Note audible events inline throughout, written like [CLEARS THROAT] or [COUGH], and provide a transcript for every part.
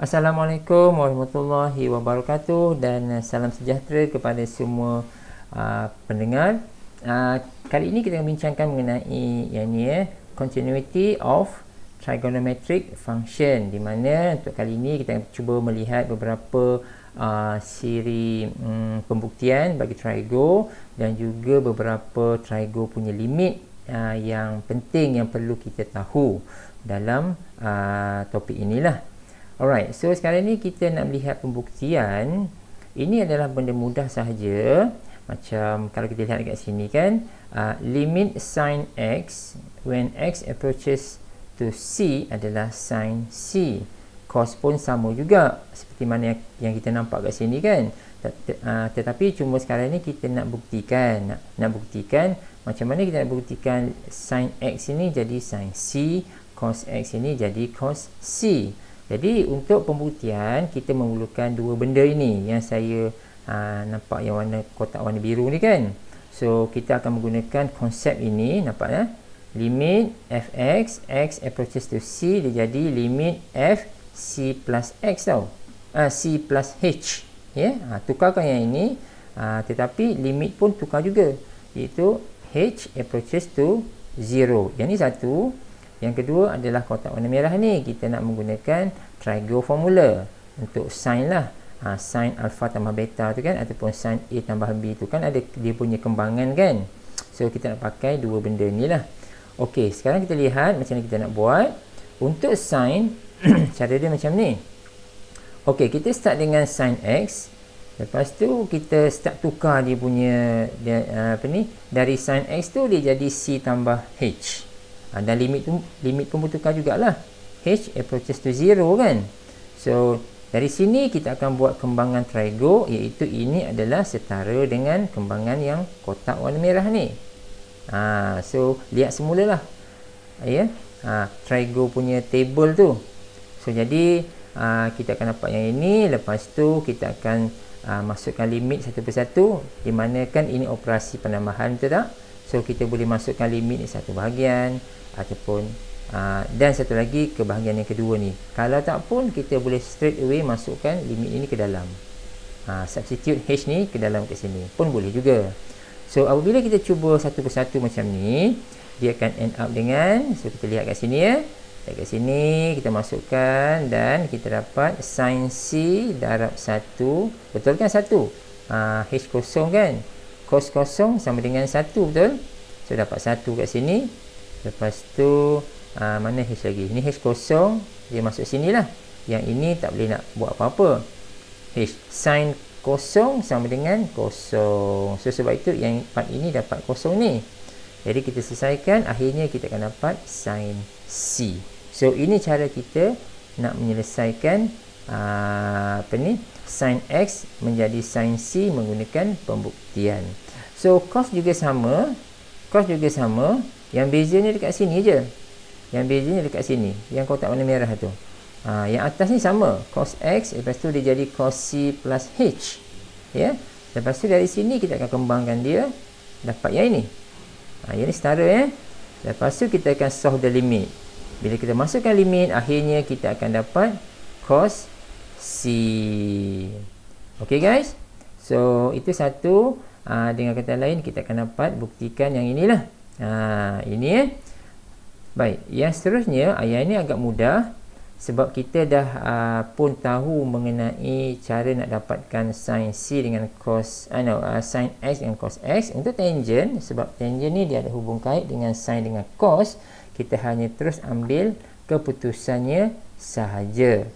Assalamualaikum warahmatullahi wabarakatuh dan salam sejahtera kepada semua uh, pendengar. Uh, kali ini kita akan bincangkan mengenai yang ni eh, continuity of trigonometric function di mana untuk kali ini kita akan cuba melihat beberapa Uh, siri um, pembuktian bagi trigo dan juga beberapa trigo punya limit uh, yang penting yang perlu kita tahu dalam uh, topik inilah Alright, so sekarang ni kita nak lihat pembuktian. Ini adalah benda mudah sahaja. Macam kalau kita lihat dekat sini kan, uh, limit sin x when x approaches to c adalah sin c. Cos pun sama juga seperti mana yang, yang kita nampak kat sini kan. Uh, tetapi cuma sekarang ni kita nak buktikan nak, nak buktikan macam mana kita nak buktikan sin x ini jadi sin c, cos x ini jadi cos c. Jadi untuk pembuktian kita memerlukan dua benda ini yang saya aa, ah, nampak yang warna kotak warna biru ni kan. So kita akan menggunakan konsep ini nampak ya. Limit fx x approaches to c dia jadi limit f c plus x tau. Ah c plus h ya. Yeah? tukarkan yang ini aa, ah, tetapi limit pun tukar juga iaitu h approaches to 0. Yang ni satu yang kedua adalah kotak warna merah ni kita nak menggunakan trigo formula untuk sin lah. Ha, sin alpha tambah beta tu kan ataupun sin A tambah B tu kan ada dia punya kembangan kan. So kita nak pakai dua benda ni lah. Okey, sekarang kita lihat macam mana kita nak buat. Untuk sin, [CLEARS THROAT] cara dia macam ni. Okey, kita start dengan sin X. Lepas tu kita start tukar dia punya dia, apa ni? Dari sin X tu dia jadi C tambah H ha, dan limit tu limit pun butuhkan jugalah h approaches to zero kan so dari sini kita akan buat kembangan trigo iaitu ini adalah setara dengan kembangan yang kotak warna merah ni ha, so lihat semula lah ya ha, trigo punya table tu so jadi ha, kita akan dapat yang ini lepas tu kita akan Uh, masukkan limit satu persatu di mana kan ini operasi penambahan betul tak? So kita boleh masukkan limit ni satu bahagian ataupun aa, ah, dan satu lagi ke bahagian yang kedua ni. Kalau tak pun kita boleh straight away masukkan limit ini ke dalam. Aa, ah, substitute h ni ke dalam kat sini pun boleh juga. So apabila kita cuba satu persatu macam ni, dia akan end up dengan so kita lihat kat sini ya. Lihat kat sini kita masukkan dan kita dapat sin c darab 1 betul kan 1. Ah h kosong kan? cos kosong sama dengan 1 betul so dapat 1 kat sini lepas tu aa, ah, mana h lagi ni h kosong dia masuk sini lah yang ini tak boleh nak buat apa-apa h sin kosong sama dengan kosong so sebab itu yang part ini dapat kosong ni jadi kita selesaikan akhirnya kita akan dapat sin c so ini cara kita nak menyelesaikan Ah, apa ni sin x menjadi sin c menggunakan pembuktian so cos juga sama cos juga sama yang bezanya dekat sini je yang bezanya dekat sini yang kotak warna merah tu ha, yang atas ni sama cos x lepas tu dia jadi cos c plus h ya lepas tu dari sini kita akan kembangkan dia dapat yang ini ha, yang ni setara ya eh? lepas tu kita akan solve the limit bila kita masukkan limit akhirnya kita akan dapat cos C Okay guys So itu satu uh, Dengan kata lain kita akan dapat buktikan yang inilah uh, Ini eh Baik yang seterusnya ayat ini agak mudah Sebab kita dah uh, pun tahu mengenai cara nak dapatkan sin C dengan cos uh, no, uh, Sin X dengan cos X Untuk tangent sebab tangent ni dia ada hubung kait dengan sin dengan cos Kita hanya terus ambil keputusannya sahaja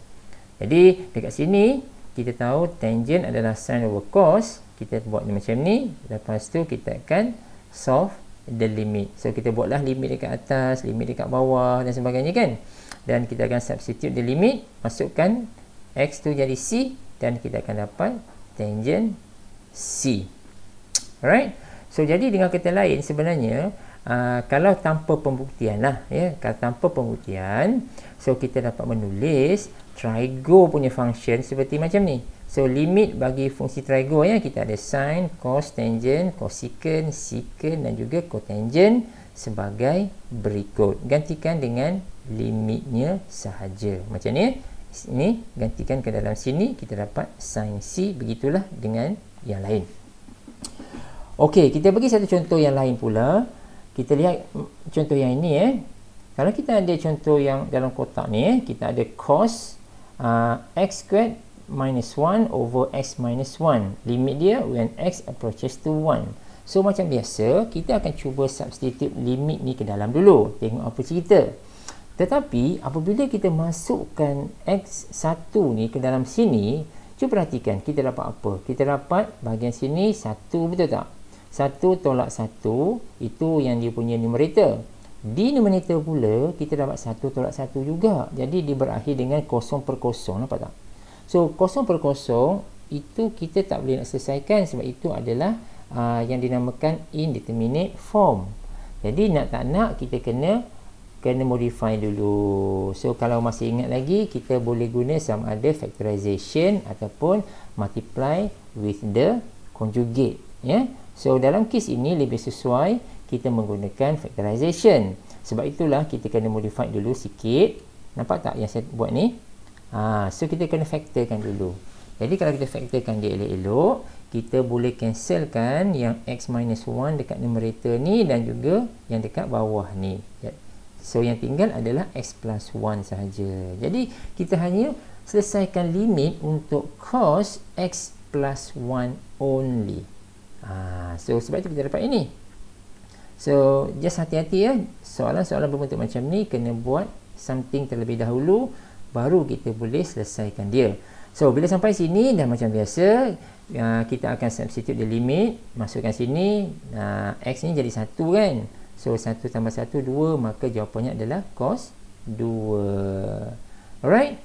jadi dekat sini kita tahu tangen adalah sin over cos. Kita buat macam ni. Lepas tu kita akan solve the limit. So kita buatlah limit dekat atas, limit dekat bawah dan sebagainya kan. Dan kita akan substitute the limit, masukkan x tu jadi c dan kita akan dapat tangen c. Alright? So jadi dengan kata lain sebenarnya Uh, kalau tanpa pembuktian lah ya. kalau tanpa pembuktian so kita dapat menulis trigo punya function seperti macam ni so limit bagi fungsi trigo ya kita ada sin, cos tangent cosecant secant dan juga cotangent sebagai berikut gantikan dengan limitnya sahaja macam ni ya. ini gantikan ke dalam sini kita dapat sin c begitulah dengan yang lain okey kita bagi satu contoh yang lain pula kita lihat contoh yang ini eh kalau kita ada contoh yang dalam kotak ni eh kita ada cos uh, x squared minus 1 over x minus 1 limit dia when x approaches to 1 so macam biasa kita akan cuba substitute limit ni ke dalam dulu tengok apa cerita tetapi apabila kita masukkan x1 ni ke dalam sini cuba perhatikan kita dapat apa kita dapat bahagian sini 1 betul tak 1 tolak 1 itu yang dia punya numerator di numerator pula kita dapat 1 tolak 1 juga jadi dia berakhir dengan kosong per kosong, nampak tak so kosong per kosong itu kita tak boleh nak selesaikan sebab itu adalah uh, yang dinamakan indeterminate form jadi nak tak nak kita kena kena modify dulu so kalau masih ingat lagi kita boleh guna sama ada factorization ataupun multiply with the conjugate ya yeah? so dalam kes ini lebih sesuai kita menggunakan factorization sebab itulah kita kena modify dulu sikit nampak tak yang saya buat ni ha, so kita kena factorkan dulu jadi kalau kita factorkan dia elok-elok kita boleh cancelkan yang x minus 1 dekat numerator ni dan juga yang dekat bawah ni ya. so yang tinggal adalah x plus 1 sahaja jadi kita hanya selesaikan limit untuk cos x plus 1 only ha, so sebab itu kita dapat ini So, just hati-hati ya. Soalan-soalan berbentuk macam ni kena buat something terlebih dahulu baru kita boleh selesaikan dia. So, bila sampai sini dah macam biasa, uh, kita akan substitute the limit, masukkan sini, uh, x ni jadi 1 kan. So, 1 tambah 1 2, maka jawapannya adalah cos 2. Alright?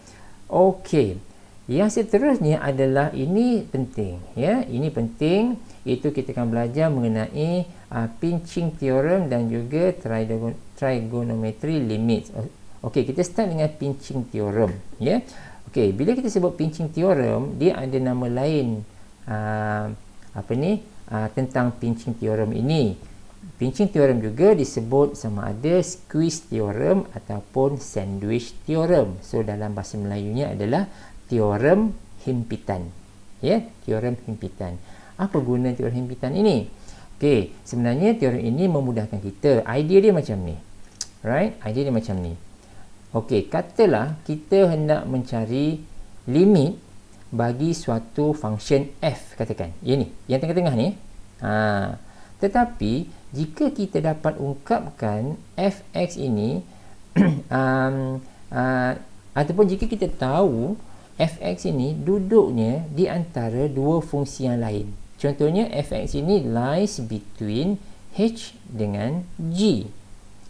Okay. Yang seterusnya adalah ini penting ya, ini penting itu kita akan belajar mengenai uh, pinching theorem dan juga trigon trigonometry limits. Okey, kita start dengan pinching theorem, ya. Yeah? Okey, bila kita sebut pinching theorem, dia ada nama lain uh, apa ni? Uh, tentang pinching theorem ini. Pinching theorem juga disebut sama ada squeeze theorem ataupun sandwich theorem. So dalam bahasa Melayunya adalah teorem himpitan. Ya, yeah? teorem himpitan. Apa guna teorem himpitan ini? Okey, sebenarnya teorem ini memudahkan kita. Idea dia macam ni. Right? Idea dia macam ni. Okey, katalah kita hendak mencari limit bagi suatu function f katakan. Ini, yang tengah-tengah ni. Ha. Tetapi jika kita dapat ungkapkan fx ini [CLEARS THROAT] um, uh, ataupun jika kita tahu fx ini duduknya di antara dua fungsi yang lain. Contohnya fx ini lies between h dengan g.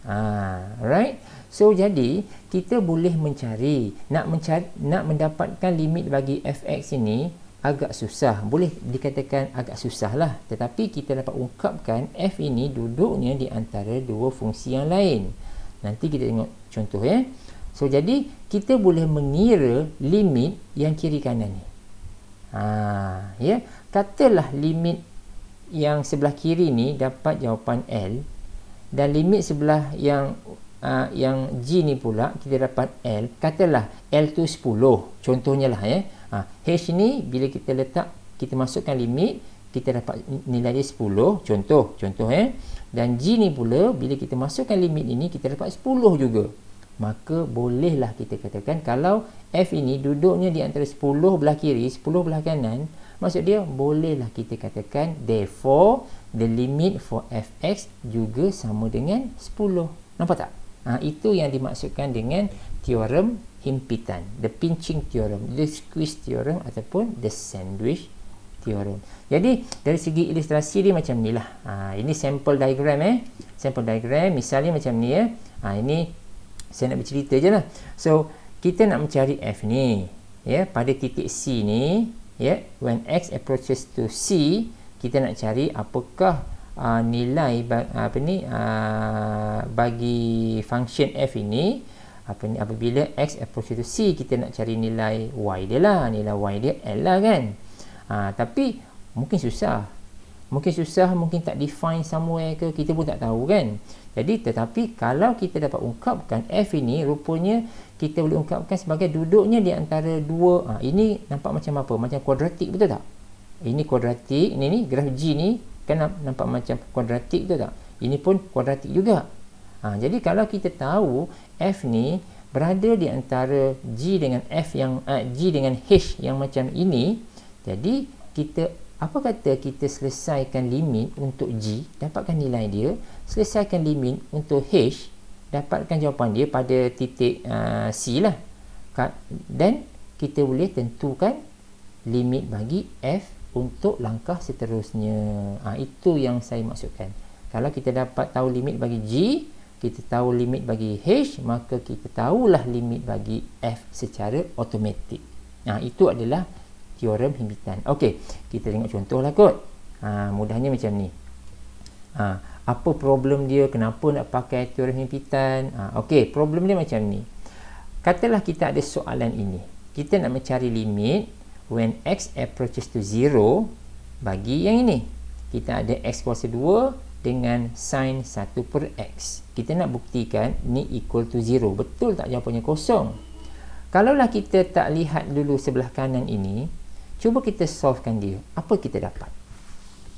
Ah, right? So jadi kita boleh mencari nak mencari nak mendapatkan limit bagi fx ini agak susah. Boleh dikatakan agak susah lah. Tetapi kita dapat ungkapkan f ini duduknya di antara dua fungsi yang lain. Nanti kita tengok contoh ya. So jadi kita boleh mengira limit yang kiri kanan ni. Ah, ya. Yeah? katalah limit yang sebelah kiri ni dapat jawapan L dan limit sebelah yang uh, yang G ni pula kita dapat L katalah L tu 10 contohnya lah ya eh. Ah, H ni bila kita letak kita masukkan limit kita dapat nilai dia 10 contoh contoh ya eh. dan G ni pula bila kita masukkan limit ini kita dapat 10 juga maka bolehlah kita katakan kalau F ini duduknya di antara 10 belah kiri 10 belah kanan Maksud dia bolehlah kita katakan therefore the limit for fx juga sama dengan 10. Nampak tak? Ha, itu yang dimaksudkan dengan teorem himpitan. The pinching theorem, the squeeze theorem ataupun the sandwich theorem. Jadi dari segi ilustrasi dia macam ni lah. Ha, ini sample diagram eh. Sample diagram misalnya macam ni ya. Eh. Ha, ini saya nak bercerita je lah. So kita nak mencari f ni. Ya, pada titik C ni yeah, when x approaches to c kita nak cari apakah uh, nilai apa ni uh, bagi function f ini apa ni apabila x approaches to c kita nak cari nilai y dia lah nilai y dia l lah kan uh, tapi mungkin susah mungkin susah mungkin tak define somewhere ke kita pun tak tahu kan jadi tetapi kalau kita dapat ungkapkan F ini rupanya kita boleh ungkapkan sebagai duduknya di antara dua ha, ini nampak macam apa macam kuadratik betul tak ini kuadratik ini ni graf G ni kan nampak macam kuadratik betul tak ini pun kuadratik juga ha, jadi kalau kita tahu F ni berada di antara G dengan F yang uh, G dengan H yang macam ini jadi kita apa kata kita selesaikan limit untuk G dapatkan nilai dia selesaikan limit untuk H dapatkan jawapan dia pada titik uh, C lah dan kita boleh tentukan limit bagi F untuk langkah seterusnya ha, itu yang saya maksudkan kalau kita dapat tahu limit bagi G kita tahu limit bagi H maka kita tahulah limit bagi F secara automatik Nah, itu adalah teorem himpitan. Okey, kita tengok contohlah kot. Ha, mudahnya macam ni. Ha, apa problem dia? Kenapa nak pakai teorem himpitan? Ha, Okey, problem dia macam ni. Katalah kita ada soalan ini. Kita nak mencari limit when x approaches to 0 bagi yang ini. Kita ada x kuasa 2 dengan sin 1 per x. Kita nak buktikan ni equal to 0. Betul tak jawapannya kosong? Kalaulah kita tak lihat dulu sebelah kanan ini, Cuba kita solvekan dia. Apa kita dapat?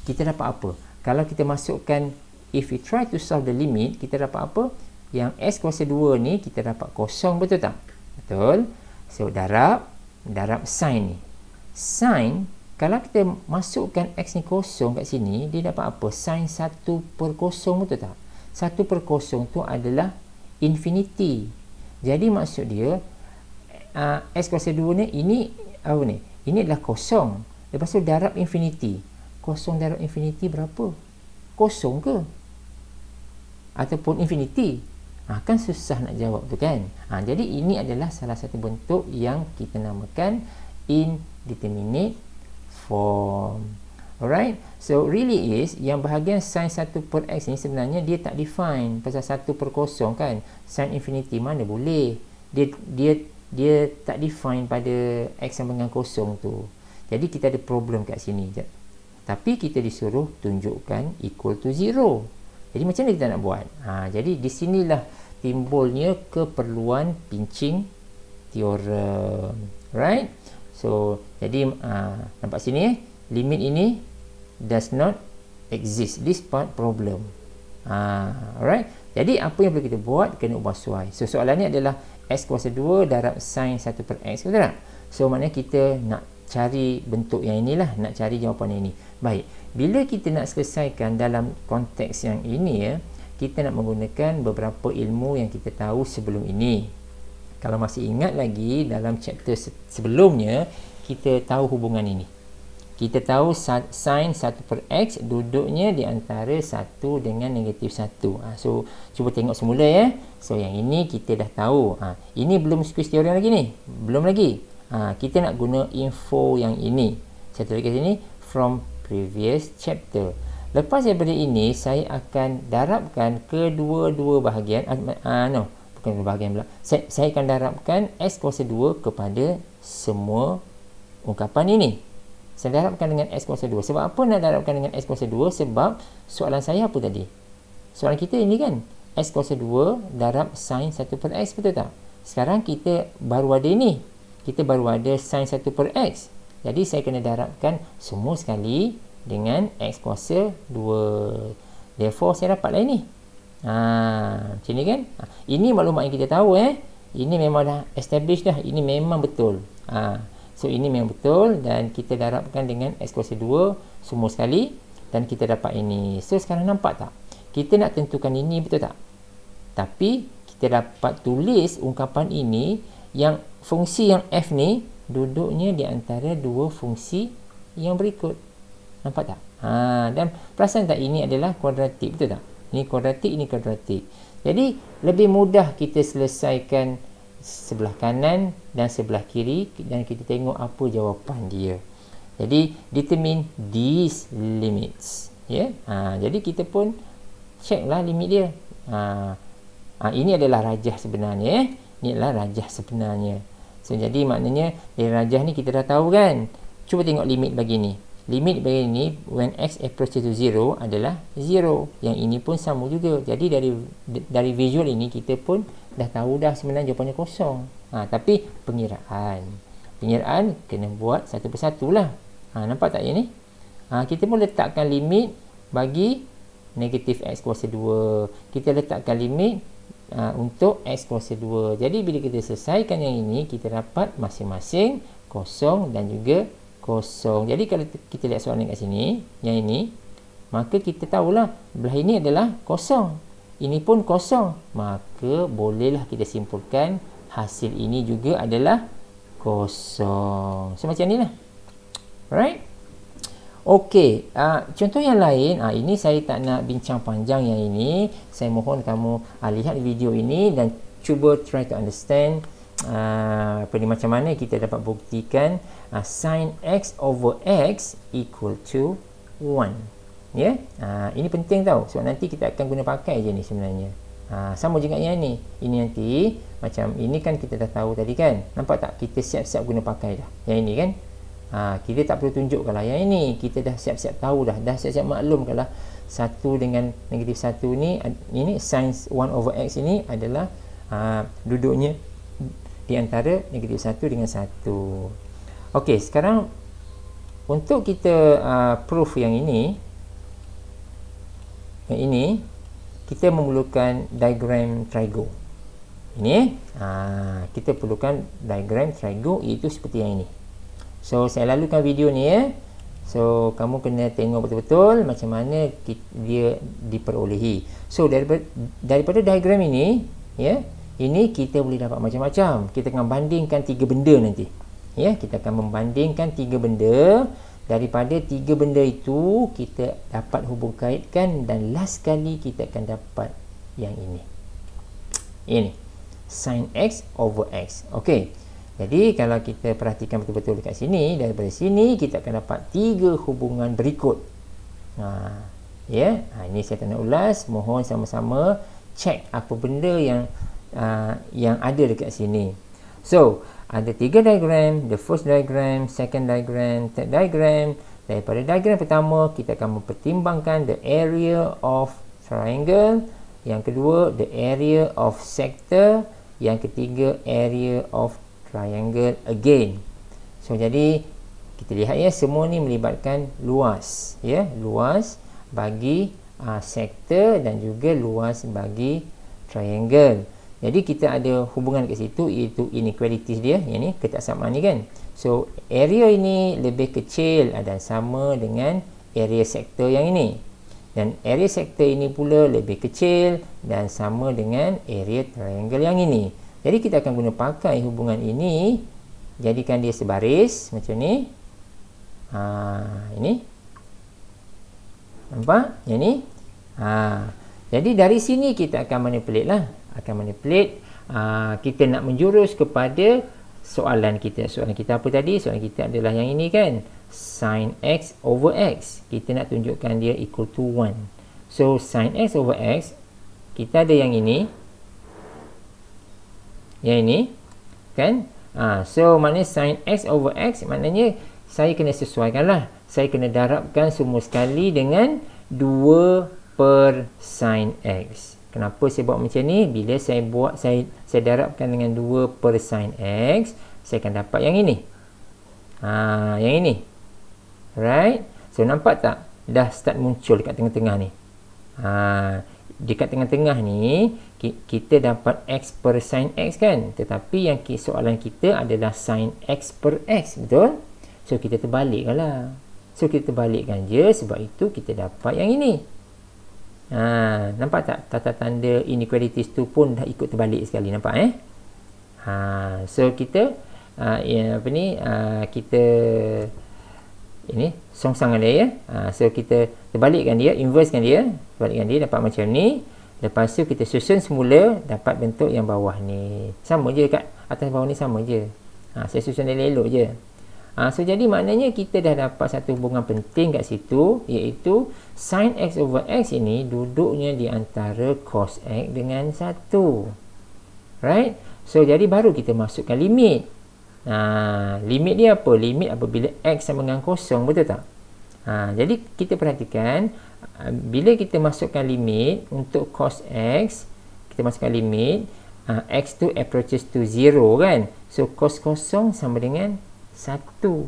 Kita dapat apa? Kalau kita masukkan, if we try to solve the limit, kita dapat apa? Yang S kuasa 2 ni, kita dapat kosong, betul tak? Betul. So, darab, darab sine ni. Sine, kalau kita masukkan X ni kosong kat sini, dia dapat apa? Sine 1 per kosong, betul tak? 1 per kosong tu adalah infinity. Jadi, maksud dia, uh, ah, S kuasa 2 ni, ini, apa ni? ini adalah kosong lepas tu darab infinity kosong darab infinity berapa kosong ke ataupun infinity ha, kan susah nak jawab tu kan ha, jadi ini adalah salah satu bentuk yang kita namakan indeterminate form alright so really is yang bahagian sin 1 per x ni sebenarnya dia tak define pasal 1 per kosong kan sin infinity mana boleh dia dia dia tak define pada x sama dengan kosong tu jadi kita ada problem kat sini tapi kita disuruh tunjukkan equal to zero jadi macam mana kita nak buat ha, jadi di sinilah timbulnya keperluan pinching teorem right so jadi ha, nampak sini eh limit ini does not exist this part problem ha, alright jadi apa yang perlu kita buat kena ubah suai so soalan ni adalah X kuasa 2 darab sin 1 per X Betul tak? So maknanya kita nak cari bentuk yang inilah Nak cari jawapan yang ini Baik Bila kita nak selesaikan dalam konteks yang ini ya Kita nak menggunakan beberapa ilmu yang kita tahu sebelum ini Kalau masih ingat lagi dalam chapter se sebelumnya Kita tahu hubungan ini kita tahu sin 1 per x duduknya di antara 1 dengan negatif 1. Ha, so, cuba tengok semula ya. So, yang ini kita dah tahu. Ha, ini belum squeeze teorem lagi ni. Belum lagi. Ha, kita nak guna info yang ini. Saya tulis kat sini. From previous chapter. Lepas daripada ini, saya akan darabkan kedua-dua bahagian. Uh, no, bukan kedua bahagian pula. Saya, saya akan darabkan x kuasa 2 kepada semua ungkapan ini. Saya darabkan dengan X kuasa 2. Sebab apa nak darabkan dengan X kuasa 2? Sebab soalan saya apa tadi? Soalan kita ini kan? X kuasa 2 darab sin 1 per X. Betul tak? Sekarang kita baru ada ini. Kita baru ada sin 1 per X. Jadi saya kena darabkan semua sekali dengan X kuasa 2. Therefore saya dapatlah ini. Ha, macam ni kan? Ha, ini maklumat yang kita tahu eh. Ini memang dah establish dah. Ini memang betul. Haa. So ini memang betul dan kita darabkan dengan x kuasa 2 semua sekali dan kita dapat ini. So sekarang nampak tak? Kita nak tentukan ini betul tak? Tapi kita dapat tulis ungkapan ini yang fungsi yang f ni duduknya di antara dua fungsi yang berikut. Nampak tak? Ha, dan perasan tak ini adalah kuadratik betul tak? Ini kuadratik, ini kuadratik. Jadi lebih mudah kita selesaikan sebelah kanan dan sebelah kiri dan kita tengok apa jawapan dia. Jadi determine these limits. Ya. Yeah? Ha, jadi kita pun checklah limit dia. Ha, ha, ini adalah rajah sebenarnya. Eh? Ini adalah rajah sebenarnya. So, jadi maknanya dari eh, rajah ni kita dah tahu kan. Cuba tengok limit bagi ni limit bagi ini when x approaches to 0 adalah 0 yang ini pun sama juga jadi dari dari visual ini kita pun dah tahu dah sebenarnya jawapannya kosong ha, tapi pengiraan pengiraan kena buat satu persatu lah ha, nampak tak ini ha, kita pun letakkan limit bagi negatif x kuasa 2 kita letakkan limit ha, untuk x kuasa 2 jadi bila kita selesaikan yang ini kita dapat masing-masing kosong dan juga kosong. Jadi kalau kita lihat soalan kat sini, yang ini, maka kita tahulah belah ini adalah kosong. Ini pun kosong. Maka bolehlah kita simpulkan hasil ini juga adalah kosong. So, macam inilah. Alright? Okey, uh, contoh yang lain, uh, ini saya tak nak bincang panjang yang ini. Saya mohon kamu uh, lihat video ini dan cuba try to understand uh, apa ni macam mana kita dapat buktikan uh, sin x over x equal to 1 ya yeah? uh, ini penting tau sebab nanti kita akan guna pakai je ni sebenarnya uh, sama juga yang ni ini nanti macam ini kan kita dah tahu tadi kan nampak tak kita siap-siap guna pakai dah yang ini kan uh, kita tak perlu tunjukkanlah yang ini kita dah siap-siap tahu dah dah siap-siap maklumkanlah satu dengan negatif satu ni ini sin 1 over x ini adalah uh, duduknya di antara negatif 1 dengan 1 ok sekarang untuk kita uh, proof yang ini yang ini kita memerlukan diagram trigo ini uh, kita perlukan diagram trigo iaitu seperti yang ini so saya lalukan video ni ya so kamu kena tengok betul-betul macam mana dia diperolehi so daripada, daripada diagram ini ya yeah, ini kita boleh dapat macam-macam. Kita akan bandingkan tiga benda nanti. Ya, kita akan membandingkan tiga benda daripada tiga benda itu kita dapat hubung kaitkan dan last kali kita akan dapat yang ini. Ini sin x over x. Okey. Jadi kalau kita perhatikan betul-betul dekat sini daripada sini kita akan dapat tiga hubungan berikut. Ha, ya. Ha, ini saya tanda ulas, mohon sama-sama check apa benda yang Uh, yang ada dekat sini. So, ada tiga diagram, the first diagram, second diagram, third diagram. Daripada diagram pertama, kita akan mempertimbangkan the area of triangle. Yang kedua, the area of sector. Yang ketiga, area of triangle again. So, jadi kita lihat ya, semua ni melibatkan luas. ya, Luas bagi uh, sektor dan juga luas bagi triangle jadi kita ada hubungan kat situ iaitu inequalities dia yang ni ketaksamaan ni kan so area ini lebih kecil dan sama dengan area sektor yang ini dan area sektor ini pula lebih kecil dan sama dengan area triangle yang ini jadi kita akan guna pakai hubungan ini jadikan dia sebaris macam ni ha, ini nampak yang ni ha. jadi dari sini kita akan manipulate lah akan manipulate uh, kita nak menjurus kepada soalan kita soalan kita apa tadi soalan kita adalah yang ini kan sin x over x kita nak tunjukkan dia equal to 1 so sin x over x kita ada yang ini yang ini kan uh, so maknanya sin x over x maknanya saya kena sesuaikan lah. saya kena darabkan semua sekali dengan 2 per sin x kenapa saya buat macam ni bila saya buat saya saya darabkan dengan 2 per sin x saya akan dapat yang ini ha, yang ini right so nampak tak dah start muncul dekat tengah-tengah ni ha, dekat tengah-tengah ni kita dapat x per sin x kan tetapi yang soalan kita adalah sin x per x betul so kita terbalikkan lah so kita terbalikkan je sebab itu kita dapat yang ini Ha, nampak tak tata tanda inequalities tu pun dah ikut terbalik sekali nampak eh? Ha, so kita ha, ya, apa ni ha, kita ini song songsangan dia ya. Ha, so kita terbalikkan dia, inversekan dia, terbalikkan dia dapat macam ni. Lepas tu kita susun semula dapat bentuk yang bawah ni. Sama je dekat atas bawah ni sama je. Ha, saya susun dia elok je. Ha, so jadi maknanya kita dah dapat satu hubungan penting kat situ iaitu sin x over x ini duduknya di antara cos x dengan 1. Right? So jadi baru kita masukkan limit. Ha, limit dia apa? Limit apabila x sama dengan kosong betul tak? Ha, jadi kita perhatikan bila kita masukkan limit untuk cos x kita masukkan limit ha, x tu approaches to 0 kan? So cos kosong sama dengan satu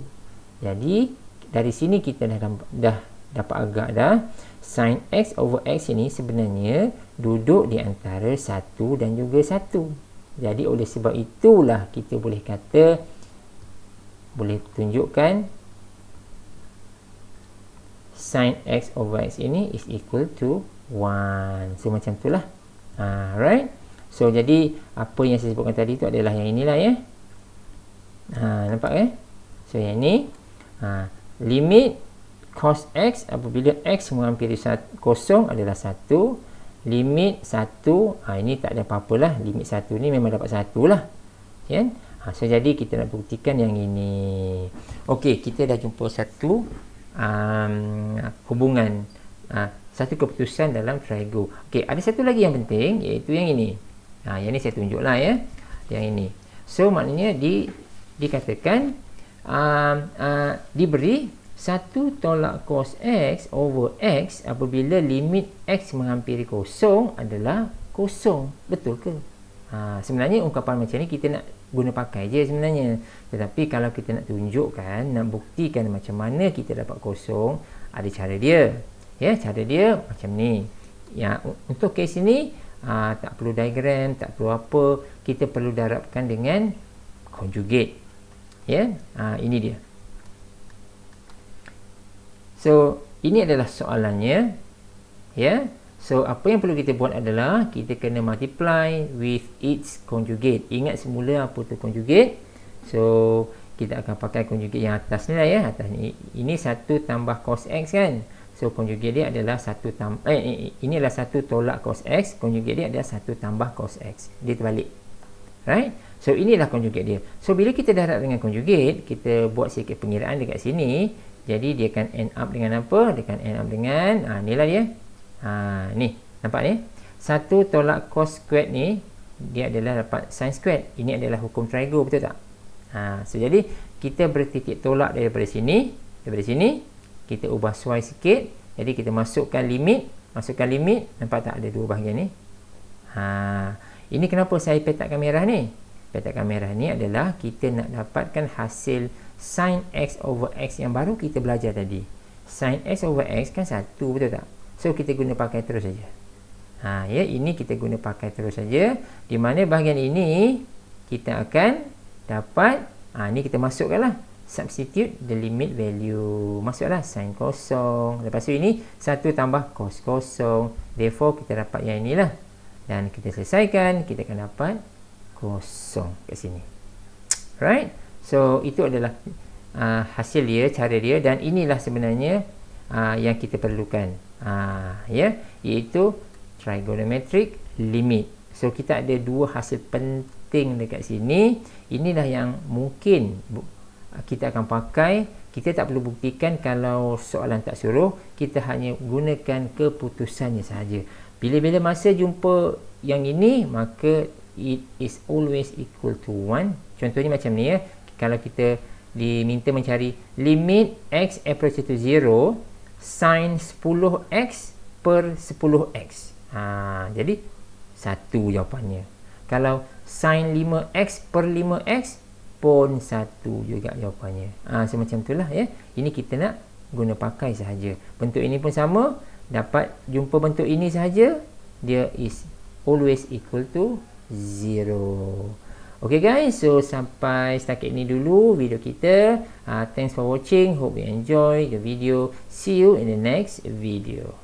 jadi dari sini kita dah dah dapat agak dah sin x over x ini sebenarnya duduk di antara satu dan juga satu jadi oleh sebab itulah kita boleh kata boleh tunjukkan sin x over x ini is equal to 1 so macam itulah alright so jadi apa yang saya sebutkan tadi itu adalah yang inilah ya ha, nampak ya eh? So yang ni ha, limit cos x apabila x menghampiri kosong adalah 1 limit 1 ha, ini tak ada apa-apa lah limit 1 ni memang dapat 1 lah okay? ha, so jadi kita nak buktikan yang ini ok kita dah jumpa satu um, hubungan ha, satu keputusan dalam trigo ok ada satu lagi yang penting iaitu yang ini ha, yang ni saya tunjuk lah ya yang ini so maknanya di dikatakan um, uh, diberi 1 tolak cos x over x apabila limit x menghampiri kosong adalah kosong. Betul ke? Ha, sebenarnya ungkapan macam ni kita nak guna pakai je sebenarnya. Tetapi kalau kita nak tunjukkan, nak buktikan macam mana kita dapat kosong, ada cara dia. Ya, cara dia macam ni. Ya, untuk kes ini tak perlu diagram, tak perlu apa. Kita perlu darabkan dengan conjugate ya ha, ini dia so ini adalah soalannya ya so apa yang perlu kita buat adalah kita kena multiply with its conjugate ingat semula apa tu conjugate so kita akan pakai conjugate yang atas ni lah ya atas ni ini 1 tambah cos x kan so conjugate dia adalah 1 tambah eh, ini adalah 1 tolak cos x conjugate dia adalah 1 tambah cos x dia terbalik right so inilah conjugate dia so bila kita dah ada dengan conjugate kita buat sikit pengiraan dekat sini jadi dia akan end up dengan apa dia akan end up dengan ah nilai dia ah ni nampak ni 1 tolak cos squared ni dia adalah dapat sin squared ini adalah hukum trigo betul tak ha, so jadi kita bertitik tolak daripada sini daripada sini kita ubah suai sikit jadi kita masukkan limit masukkan limit nampak tak ada dua bahagian ni ha, ini kenapa saya petakkan merah ni? Petakkan merah ni adalah kita nak dapatkan hasil sin x over x yang baru kita belajar tadi. Sin x over x kan satu betul tak? So kita guna pakai terus saja. Ha ya ini kita guna pakai terus saja di mana bahagian ini kita akan dapat ha ni kita masukkanlah substitute the limit value masuklah sin kosong lepas tu ini 1 tambah kos kosong therefore kita dapat yang inilah dan kita selesaikan kita akan dapat kosong kat sini right so itu adalah uh, hasil dia cara dia dan inilah sebenarnya uh, yang kita perlukan uh, ya yeah? iaitu trigonometric limit so kita ada dua hasil penting dekat sini inilah yang mungkin kita akan pakai kita tak perlu buktikan kalau soalan tak suruh kita hanya gunakan keputusannya sahaja bila-bila masa jumpa yang ini maka it is always equal to 1 contohnya macam ni ya kalau kita diminta mencari limit x approach to 0 sin 10x per 10x ha, jadi satu jawapannya kalau sin 5x per 5x pun satu juga jawapannya ha, so macam itulah ya ini kita nak guna pakai sahaja bentuk ini pun sama dapat jumpa bentuk ini sahaja dia is always equal to zero. ok guys so sampai setakat ni dulu video kita uh, thanks for watching hope you enjoy the video see you in the next video